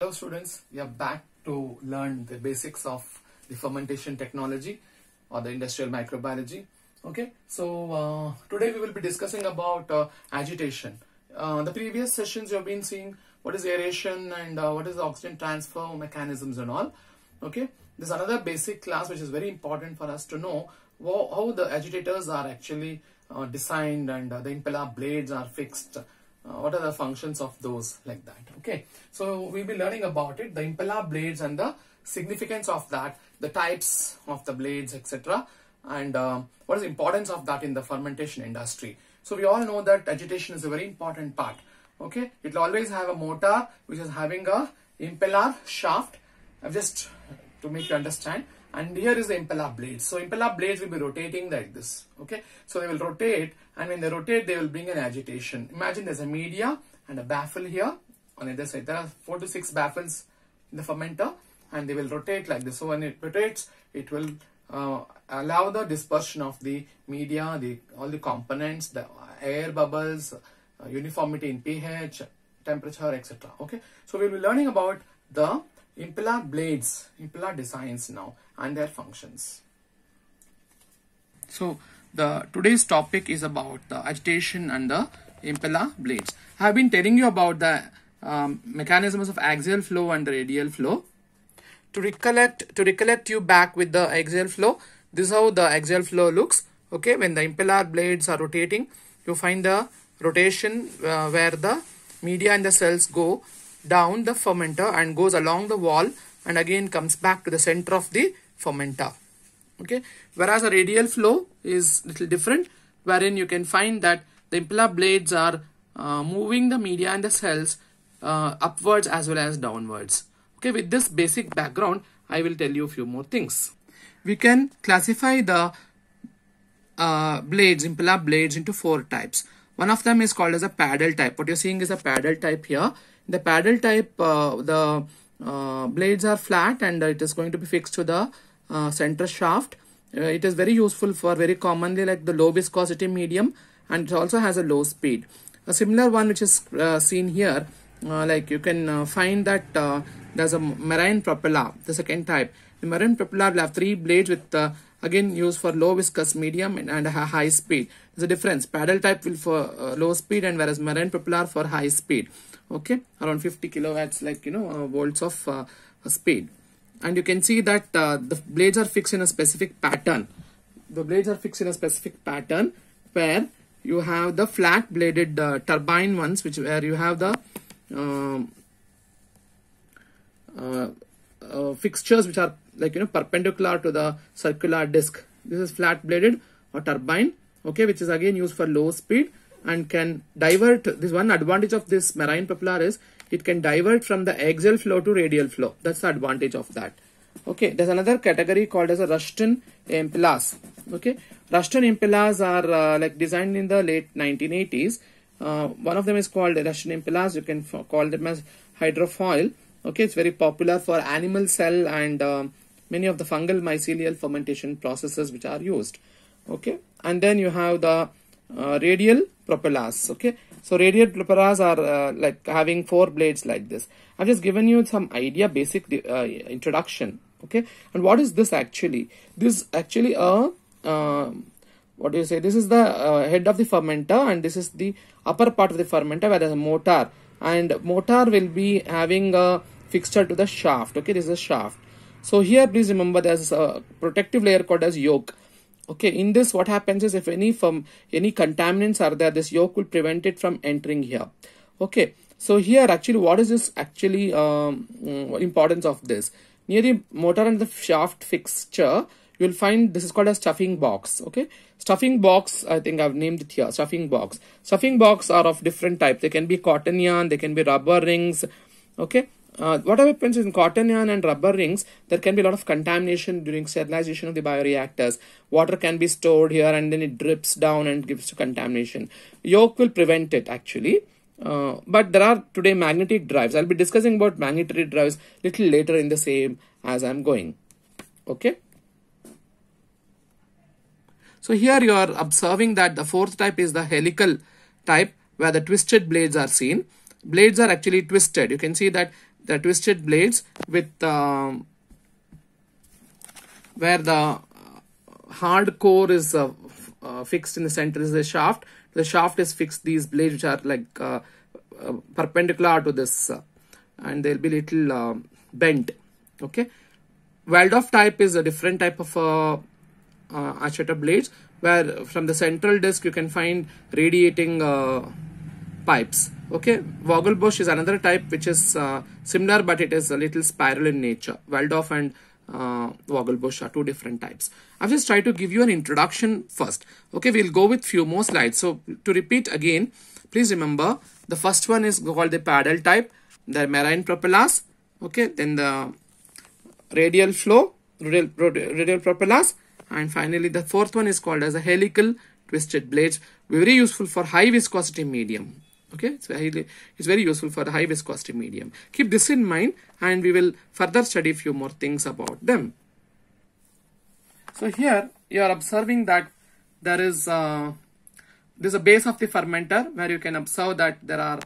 Hello students, we are back to learn the basics of the fermentation technology or the industrial microbiology. Okay, so uh, today we will be discussing about uh, agitation. Uh, the previous sessions you have been seeing what is aeration and uh, what is the oxygen transfer mechanisms and all. Okay, there's another basic class which is very important for us to know how the agitators are actually uh, designed and uh, the impeller blades are fixed uh, what are the functions of those like that okay so we'll be learning about it the impeller blades and the significance of that the types of the blades etc and uh, what is the importance of that in the fermentation industry so we all know that agitation is a very important part okay it will always have a motor which is having a impeller shaft I've just to make you understand and here is the impeller blades so impeller blades will be rotating like this okay so they will rotate and when they rotate, they will bring an agitation. Imagine there's a media and a baffle here on either side. There are four to six baffles in the fermenter and they will rotate like this. So when it rotates, it will uh, allow the dispersion of the media, the all the components, the air bubbles, uh, uniformity in pH, temperature, etc. Okay. So we'll be learning about the impeller blades, impeller designs now and their functions. So the today's topic is about the agitation and the impeller blades. I have been telling you about the um, mechanisms of axial flow and radial flow. To recollect, to recollect you back with the axial flow, this is how the axial flow looks. Okay, when the impeller blades are rotating, you find the rotation uh, where the media and the cells go down the fermenter and goes along the wall and again comes back to the center of the fermenter okay whereas a radial flow is little different wherein you can find that the impeller blades are uh, moving the media and the cells uh, upwards as well as downwards okay with this basic background i will tell you a few more things we can classify the uh, blades impeller blades into four types one of them is called as a paddle type what you're seeing is a paddle type here the paddle type uh, the uh, blades are flat and it is going to be fixed to the uh, center shaft. Uh, it is very useful for very commonly like the low viscosity medium and it also has a low speed. A similar one which is uh, seen here, uh, like you can uh, find that uh, there's a marine propeller, the second type. The marine propeller will have three blades with again used for low viscous medium and, and high speed. There's a difference. Paddle type will for low speed and whereas marine propeller for high speed. Okay, around 50 kilowatts like you know volts of speed and you can see that uh, the blades are fixed in a specific pattern the blades are fixed in a specific pattern where you have the flat bladed uh, turbine ones which where you have the um, uh, uh, fixtures which are like you know perpendicular to the circular disc this is flat bladed or turbine okay which is again used for low speed and can divert this one advantage of this marine propeller is it can divert from the axial flow to radial flow. That's the advantage of that. Okay, there's another category called as a Rushton impellers. Okay, Rushton impellers are uh, like designed in the late 1980s. Uh, one of them is called Rushton impellers. You can call them as hydrofoil. Okay, it's very popular for animal cell and um, many of the fungal mycelial fermentation processes which are used. Okay, and then you have the uh, radial propellers. Okay, so radiate pluperas are uh, like having four blades like this. I've just given you some idea, basic uh, introduction. Okay. And what is this actually? This actually a, uh, what do you say? This is the uh, head of the fermenter and this is the upper part of the fermenter where there's a motor. And motor will be having a fixture to the shaft. Okay. This is a shaft. So here please remember there's a protective layer called as yoke Okay, in this what happens is if any from any contaminants are there, this yolk will prevent it from entering here. Okay, so here actually what is this actually um, mm, importance of this? Near the motor and the shaft fixture, you will find this is called a stuffing box. Okay, stuffing box, I think I've named it here, stuffing box. Stuffing box are of different type. They can be cotton yarn, they can be rubber rings. Okay, uh, whatever happens in cotton yarn and rubber rings, there can be a lot of contamination during sterilization of the bioreactors. Water can be stored here and then it drips down and gives to contamination. Yoke will prevent it actually. Uh, but there are today magnetic drives. I'll be discussing about magnetic drives little later in the same as I'm going. Okay. So here you are observing that the fourth type is the helical type where the twisted blades are seen. Blades are actually twisted. You can see that the twisted blades with um, where the uh, hard core is uh, uh, fixed in the center is the shaft. The shaft is fixed these blades which are like uh, uh perpendicular to this uh, and there will be little um, bent. Okay. Weld off type is a different type of uh, uh, blades where from the central disc you can find radiating pipes. Okay, Vogelbusch is another type which is uh, similar but it is a little spiral in nature. Waldorf and uh, Vogelbusch are two different types. I've just tried to give you an introduction first. Okay, we'll go with few more slides. So to repeat again, please remember the first one is called the paddle type, the marine propellers. Okay, then the radial flow, radial, radial propellers, and finally the fourth one is called as a helical twisted blades, very useful for high viscosity medium okay it's very it's very useful for the high viscosity medium keep this in mind and we will further study few more things about them so here you are observing that there is uh, this there's a base of the fermenter where you can observe that there are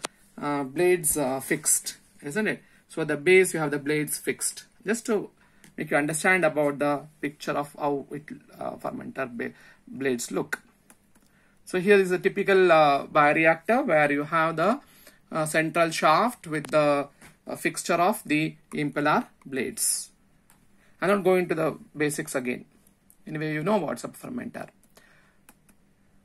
uh, blades uh, fixed isn't it so at the base you have the blades fixed just to make you understand about the picture of how it uh, fermenter blades look so here is a typical uh, bioreactor where you have the uh, central shaft with the uh, fixture of the impeller blades. I'm not going to the basics again. Anyway, you know what's a fermenter.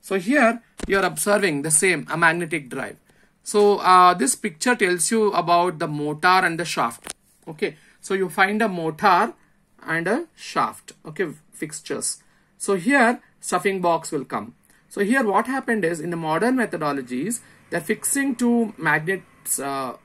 So here you are observing the same, a magnetic drive. So uh, this picture tells you about the motor and the shaft. Okay. So you find a motor and a shaft. Okay. Fixtures. So here stuffing box will come. So here what happened is in the modern methodologies, they're fixing two magnets uh,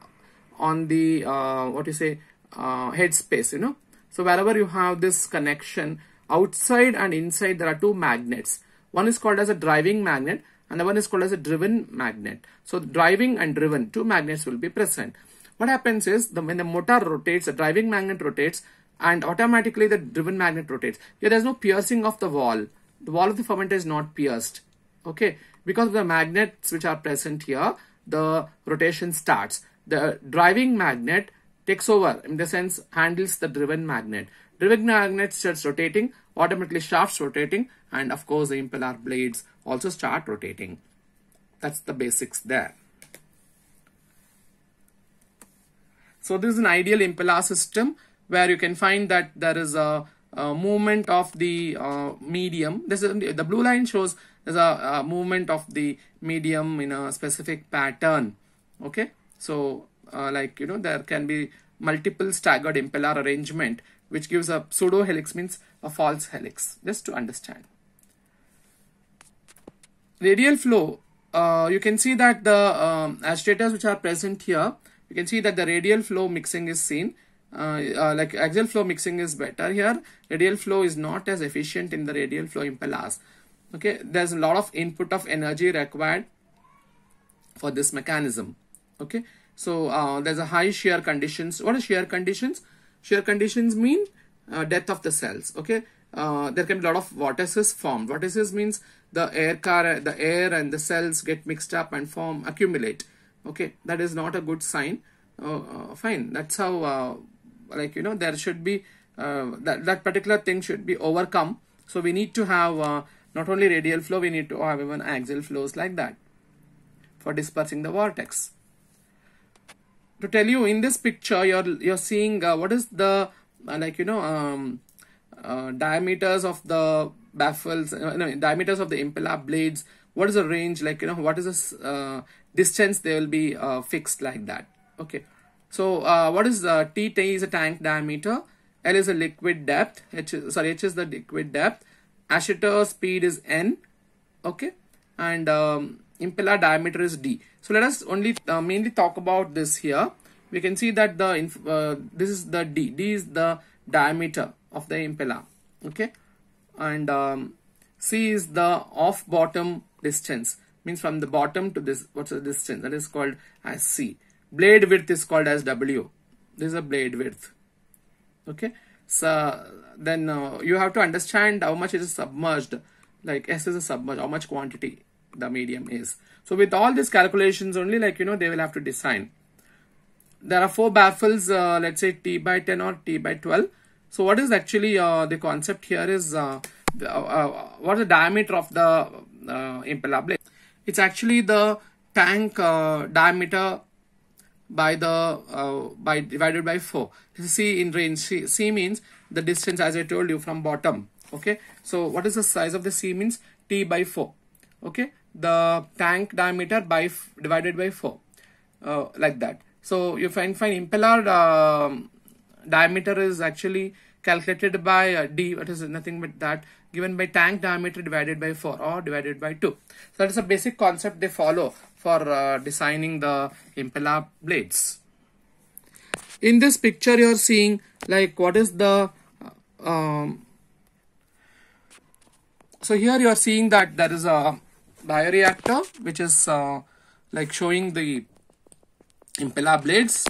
on the, uh, what you say, uh, headspace, you know. So wherever you have this connection, outside and inside there are two magnets. One is called as a driving magnet and the one is called as a driven magnet. So driving and driven, two magnets will be present. What happens is the, when the motor rotates, the driving magnet rotates and automatically the driven magnet rotates. Here there is no piercing of the wall. The wall of the fermenter is not pierced okay because of the magnets which are present here the rotation starts the driving magnet takes over in the sense handles the driven magnet driven magnet starts rotating automatically shafts rotating and of course the impeller blades also start rotating that's the basics there so this is an ideal impeller system where you can find that there is a, a movement of the uh, medium this is the blue line shows there's a, a movement of the medium in a specific pattern okay so uh, like you know there can be multiple staggered impeller arrangement which gives a pseudo helix means a false helix just to understand radial flow uh, you can see that the um, agitators which are present here you can see that the radial flow mixing is seen uh, uh, like axial flow mixing is better here radial flow is not as efficient in the radial flow impellers okay there's a lot of input of energy required for this mechanism okay so uh, there's a high shear conditions what are shear conditions shear conditions mean uh, death of the cells okay uh, there can be a lot of vortices formed vortices means the air car the air and the cells get mixed up and form accumulate okay that is not a good sign uh, uh, fine that's how uh, like you know there should be that, that particular thing should be overcome so we need to have not only radial flow, we need to have even axial flows like that for dispersing the vortex. To tell you in this picture, you're you're seeing uh, what is the uh, like you know um, uh, diameters of the baffles, uh, no, diameters of the impeller blades. What is the range like you know what is the uh, distance they will be uh, fixed like that. Okay, so what is the T? T is a tank diameter. L is a liquid depth. H sorry, H is the liquid depth Asheter speed is N. Okay. And um, impeller diameter is D. So let us only uh, mainly talk about this here. We can see that the uh, this is the D. D is the diameter of the impeller. Okay. And um, C is the off bottom distance. Means from the bottom to this, what's the distance? That is called as C. Blade width is called as W. This is a blade width. Okay so uh, then uh, you have to understand how much it is submerged like s is a submerged how much quantity the medium is so with all these calculations only like you know they will have to design there are four baffles uh, let's say t by 10 or t by 12 so what is actually uh, the concept here is uh, the, uh, uh, what the diameter of the impeller blade it's actually the tank diameter by the uh, by divided by 4 c in range c, c means the distance as i told you from bottom okay so what is the size of the c means t by 4 okay the tank diameter by divided by 4 uh, like that so you find find impeller uh, diameter is actually calculated by uh, d what is nothing but that given by tank diameter divided by 4 or divided by 2 so that is a basic concept they follow for uh, designing the impeller blades. In this picture you are seeing like what is the uh, um, so here you are seeing that there is a bioreactor which is uh, like showing the impeller blades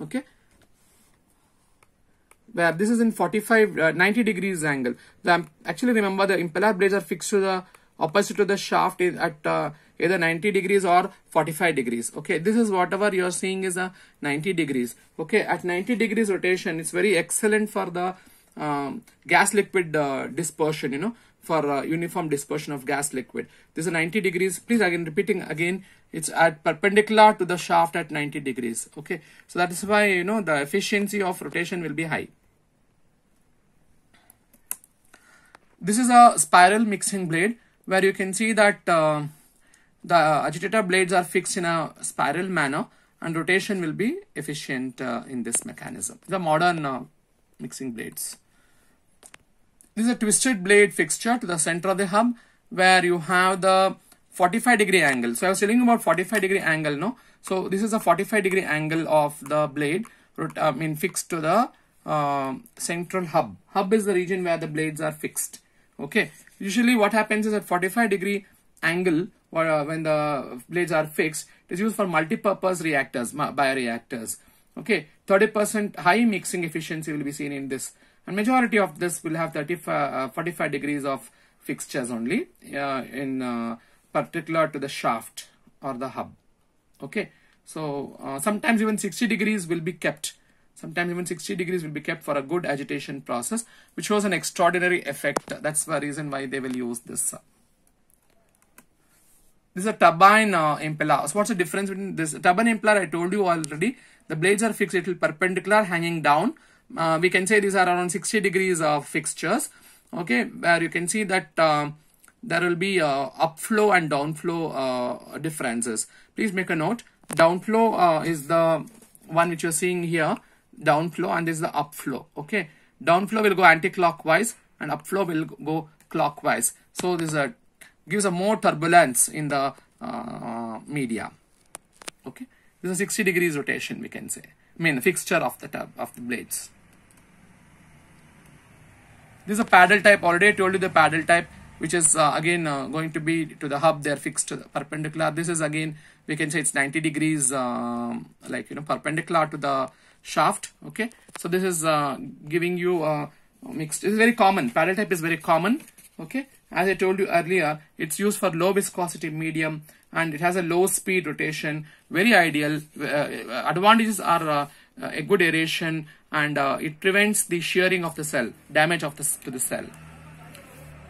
okay where this is in 45 uh, 90 degrees angle the, actually remember the impeller blades are fixed to the opposite to the shaft is at uh, either 90 degrees or 45 degrees okay this is whatever you are seeing is a 90 degrees okay at 90 degrees rotation it's very excellent for the um, gas liquid uh, dispersion you know for uh, uniform dispersion of gas liquid this is 90 degrees please again repeating again it's at perpendicular to the shaft at 90 degrees okay so that is why you know the efficiency of rotation will be high this is a spiral mixing blade where you can see that uh, the agitator blades are fixed in a spiral manner and rotation will be efficient uh, in this mechanism. The modern uh, mixing blades. This is a twisted blade fixture to the center of the hub where you have the 45 degree angle. So I was telling about 45 degree angle, no? So this is a 45 degree angle of the blade, I mean fixed to the uh, central hub. Hub is the region where the blades are fixed. Okay. Usually what happens is at 45 degree angle or, uh, when the blades are fixed, it is used for multipurpose reactors, bioreactors. Okay, 30% high mixing efficiency will be seen in this. And majority of this will have 30, uh, uh 45 degrees of fixtures only uh, in uh, particular to the shaft or the hub. Okay, so sometimes even 60 degrees will be kept Sometimes even 60 degrees will be kept for a good agitation process, which shows an extraordinary effect. That's the reason why they will use this. This is a turbine uh, impeller. So what's the difference between this turbine impeller? I told you already. The blades are fixed. It will perpendicular, hanging down. Uh, we can say these are around 60 degrees of fixtures. Okay, where you can see that uh, there will be uh, upflow and downflow uh, differences. Please make a note. Downflow uh, is the one which you're seeing here downflow and this is the upflow okay downflow will go anti-clockwise and upflow will go clockwise so this a, uh, gives a more turbulence in the uh, media okay this is 60 degrees rotation we can say I mean fixture of the tub of the blades this is a paddle type already I told you the paddle type which is uh, again uh, going to be to the hub they're fixed to the perpendicular this is again we can say it's 90 degrees um, like you know perpendicular to the shaft. Okay, so this is uh, giving you a uh, mixed. It's very common. Parallel type is very common. Okay, as I told you earlier, it's used for low viscosity medium and it has a low speed rotation. Very ideal. Uh, uh advantages are uh, uh, a good aeration and it prevents the shearing of the cell, damage of the to the cell.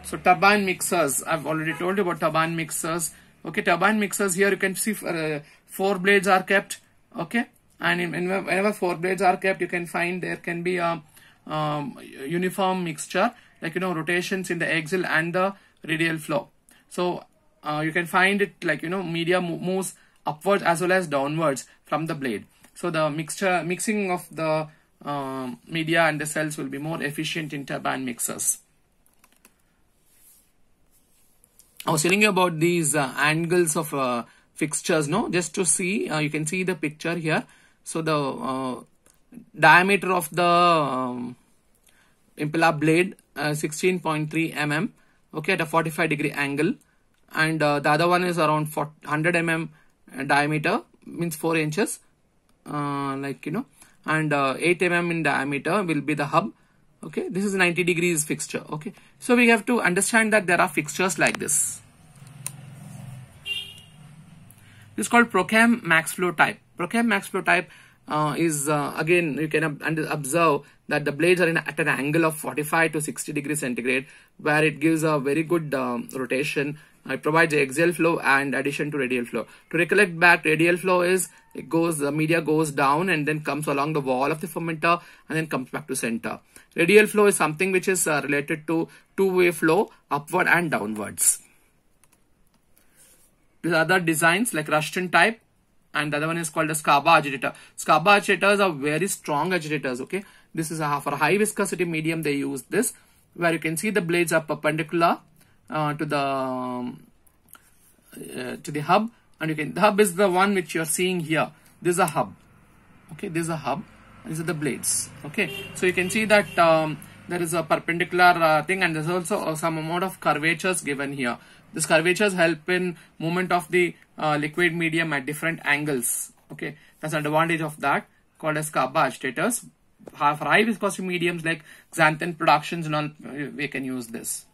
So turbine mixers, I've already told you about turbine mixers. Okay, turbine mixers here you can see uh, four blades are kept. Okay, and in, in whenever four blades are kept you can find there can be a um, uniform mixture like you know rotations in the axial and the radial flow so uh, you can find it like you know media moves upwards as well as downwards from the blade so the mixture mixing of the um, media and the cells will be more efficient in turbine mixers I was telling you about these uh, angles of uh, fixtures no just to see uh, you can see the picture here so the uh, diameter of the um, impeller blade 16.3 uh, mm okay at a 45 degree angle and uh, the other one is around 100 mm uh, diameter means 4 inches like you know and 8 mm in diameter will be the hub okay this is 90 degrees fixture okay so we have to understand that there are fixtures like this this is called procam max flow type max Maxpro type uh, is uh, again you can observe that the blades are in, at an angle of 45 to 60 degrees centigrade where it gives a very good um, rotation it provides axial flow and addition to radial flow to recollect back radial flow is it goes the media goes down and then comes along the wall of the fermenter and then comes back to center radial flow is something which is uh, related to two-way flow upward and downwards the other designs like Rushton type and the other one is called a Scaba agitator. Scaba agitators are very strong agitators, okay. This is a, for high viscosity medium, they use this, where you can see the blades are perpendicular uh, to the um, uh, to the hub and you can the hub is the one which you are seeing here this is a hub okay this is a hub these are the blades okay so you can see that um, there is a perpendicular uh, thing and there's also uh, some amount of curvatures given here this curvatures help in movement of the uh, liquid medium at different angles. Okay, that's an advantage of that called as garbage status. For high viscosity mediums like xanthan productions and all, uh, we can use this.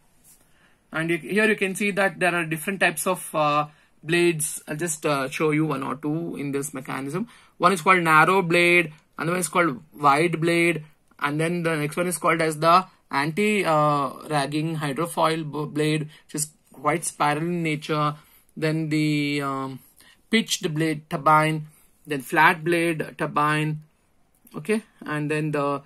And here you can see that there are different types of uh, blades. I'll just uh, show you one or two in this mechanism. One is called narrow blade, another is called wide blade, and then the next one is called as the anti-ragging uh, hydrofoil blade, which is quite spiral in nature then the um, pitched blade turbine, then flat blade turbine, okay, and then the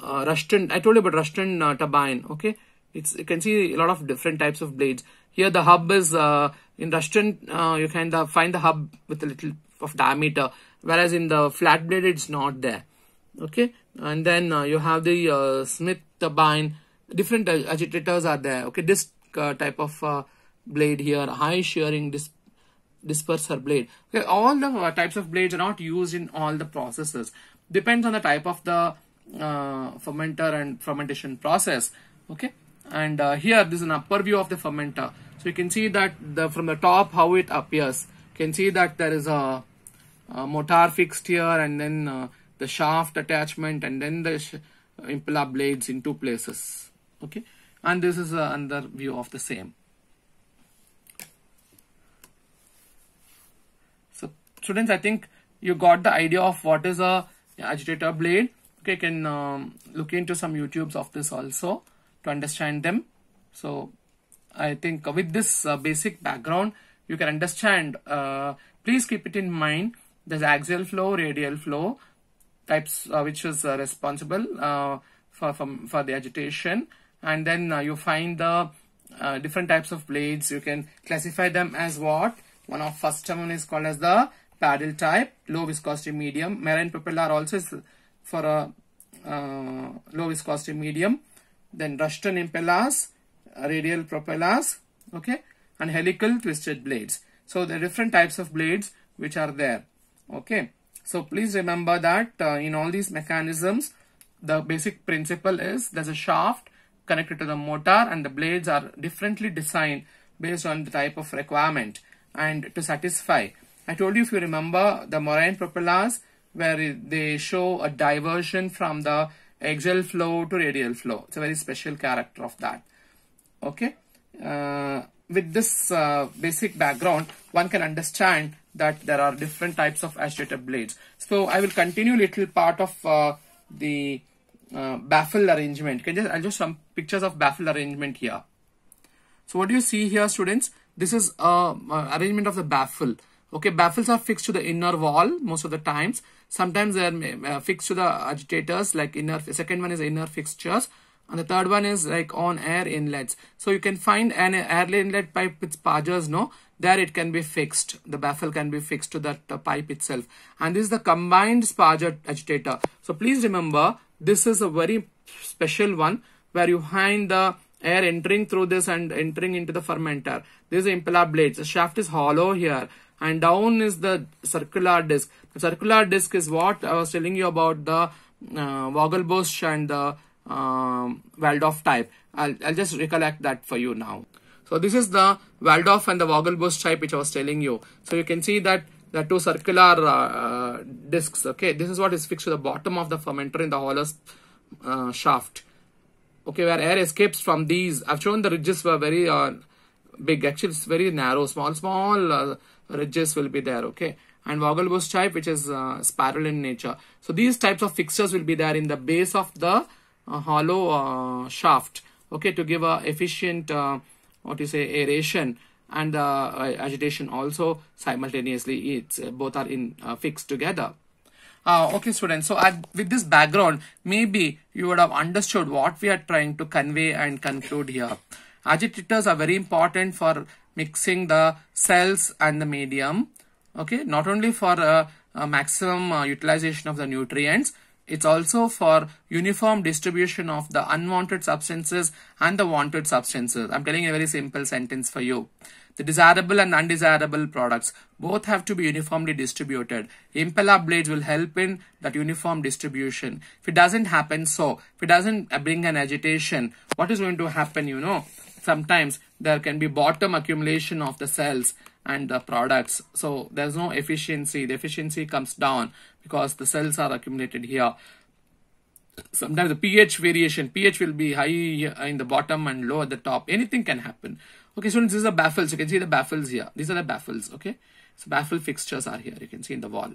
uh, I told you about Rustin uh, turbine, okay. It's, you can see a lot of different types of blades. Here the hub is, uh, in Russian, uh, you can find the hub with a little of diameter, whereas in the flat blade, it's not there, okay. And then uh, you have the uh, Smith turbine, different agitators are there, okay. This type of blade here, high shearing dis disperser blade. Okay, all the uh, types of blades are not used in all the processes. Depends on the type of the uh, fermenter and fermentation process. Okay, and uh, here this is an upper view of the fermenter. So you can see that the from the top how it appears. You can see that there is a, a motor fixed here and then uh, the shaft attachment and then the uh, impeller blades in two places. Okay, and this is uh, another view of the same. Students, I think you got the idea of what is a agitator blade. Okay, you can um, look into some YouTubes of this also to understand them. So I think with this uh, basic background, you can understand. Uh, please keep it in mind. There's axial flow, radial flow types, uh, which is uh, responsible uh, for, for, for the agitation. And then uh, you find the different types of blades. You can classify them as what? One of first one is called as the paddle type, low viscosity medium. Marine propeller also is for a uh, low viscosity medium. Then Rushton impellers, radial propellers, okay, and helical twisted blades. So the different types of blades which are there, okay. So please remember that uh, in all these mechanisms, the basic principle is there's a shaft connected to the motor and the blades are differently designed based on the type of requirement and to satisfy I told you if you remember the moraine propellers where they show a diversion from the axial flow to radial flow. It's a very special character of that. Okay. Uh, with this uh, basic background, one can understand that there are different types of agitator blades. So I will continue little part of uh, the uh, baffle arrangement. Can just, I'll just some pictures of baffle arrangement here. So what do you see here students? This is uh, uh, arrangement of the baffle. Okay, baffles are fixed to the inner wall most of the times. Sometimes they are uh, fixed to the agitators like inner, second one is inner fixtures and the third one is like on air inlets. So you can find an air inlet pipe with spargers, no? There it can be fixed. The baffle can be fixed to that uh, pipe itself. And this is the combined sparger agitator. So please remember, this is a very special one where you find the air entering through this and entering into the fermenter. This is the impeller blades. The shaft is hollow here and down is the circular disc. The circular disc is what I was telling you about the uh, Vogelbusch and the um, Waldorf type. I'll, I'll just recollect that for you now. So this is the Waldorf and the Vogelbusch type which I was telling you. So you can see that the two circular uh, uh, discs. Okay, this is what is fixed to the bottom of the fermenter in the hollow uh, shaft. Okay, where air escapes from these. I've shown the ridges were very uh, big. Actually, it's very narrow, small, small uh, ridges will be there okay and Vogelbusch type which is uh, spiral in nature so these types of fixtures will be there in the base of the uh, hollow uh, shaft okay to give a efficient uh, what you say aeration and uh, agitation also simultaneously it's both are in fixed together uh, okay, students. So at, with this background, maybe you would have understood what we are trying to convey and conclude here. Agitators are very important for mixing the cells and the medium. Okay, not only for a, uh, a uh, maximum uh, utilization of the nutrients, it's also for uniform distribution of the unwanted substances and the wanted substances. I'm telling a very simple sentence for you. The desirable and undesirable products both have to be uniformly distributed. Impeller blades will help in that uniform distribution. If it doesn't happen so, if it doesn't bring an agitation, what is going to happen, you know? sometimes there can be bottom accumulation of the cells and the products. So there's no efficiency. The efficiency comes down because the cells are accumulated here. Sometimes the pH variation, pH will be high in the bottom and low at the top. Anything can happen. Okay, students, so these are baffles. You can see the baffles here. These are the baffles, okay? So baffle fixtures are here. You can see in the wall.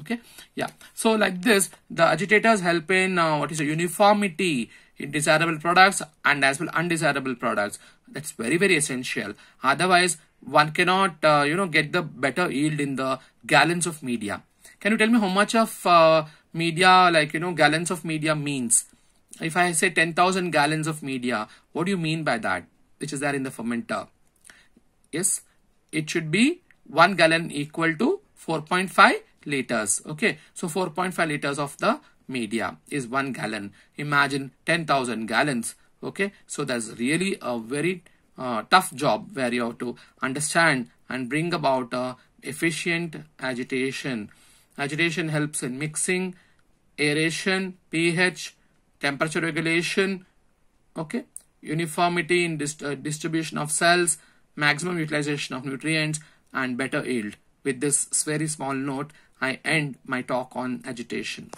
Okay, yeah. So like this, the agitators help in uh, what is a uniformity desirable products and as well undesirable products that's very very essential otherwise one cannot uh, you know get the better yield in the gallons of media can you tell me how much of uh, media like you know gallons of media means if i say 10000 gallons of media what do you mean by that which is there in the fermenter yes it should be 1 gallon equal to 4.5 liters okay so 4.5 liters of the media is 1 gallon. Imagine 10,000 gallons. Okay, so that's really a very uh, tough job where you have to understand and bring about a efficient agitation. Agitation helps in mixing, aeration, pH, temperature regulation, okay, uniformity in dist uh, distribution of cells, maximum utilization of nutrients and better yield. With this very small note, I end my talk on agitation.